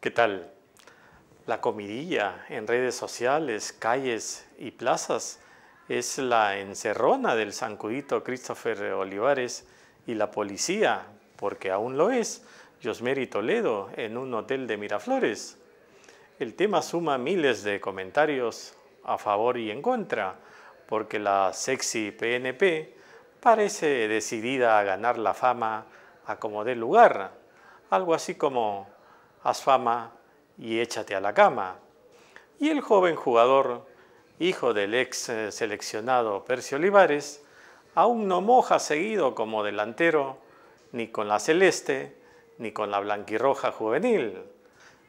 ¿Qué tal? La comidilla en redes sociales, calles y plazas es la encerrona del zancudito Christopher Olivares y la policía, porque aún lo es, Josmery Toledo en un hotel de Miraflores. El tema suma miles de comentarios a favor y en contra, porque la sexy PNP parece decidida a ganar la fama a como dé lugar, algo así como haz fama y échate a la cama. Y el joven jugador, hijo del ex eh, seleccionado Percy Olivares, aún no moja seguido como delantero, ni con la celeste, ni con la blanquirroja juvenil.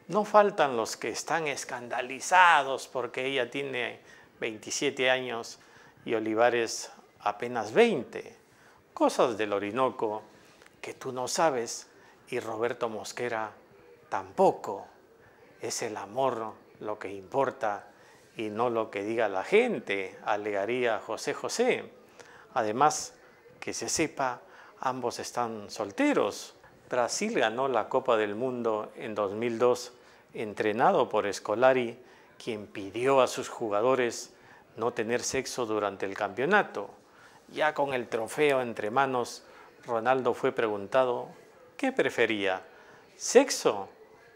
No faltan los que están escandalizados porque ella tiene 27 años y Olivares apenas 20. Cosas del Orinoco que tú no sabes y Roberto Mosquera tampoco. Es el amor lo que importa y no lo que diga la gente, alegaría José José. Además, que se sepa, ambos están solteros. Brasil ganó la Copa del Mundo en 2002, entrenado por Scolari, quien pidió a sus jugadores no tener sexo durante el campeonato. Ya con el trofeo entre manos, Ronaldo fue preguntado qué prefería, sexo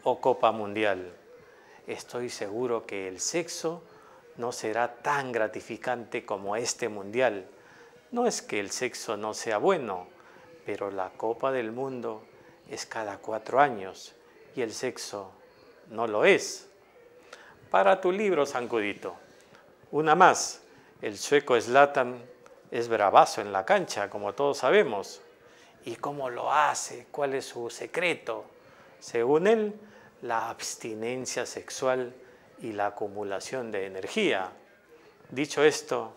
o Copa Mundial. Estoy seguro que el sexo no será tan gratificante como este Mundial. No es que el sexo no sea bueno, pero la Copa del Mundo es cada cuatro años y el sexo no lo es. Para tu libro, Sancudito. Una más, el sueco Slatan es bravazo en la cancha, como todos sabemos. ¿Y cómo lo hace? ¿Cuál es su secreto? Según él, la abstinencia sexual y la acumulación de energía. Dicho esto,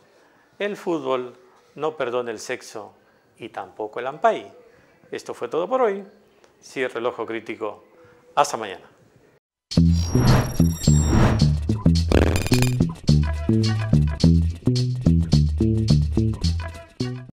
el fútbol no perdona el sexo y tampoco el ampay. Esto fue todo por hoy. Cierre el ojo crítico. Hasta mañana.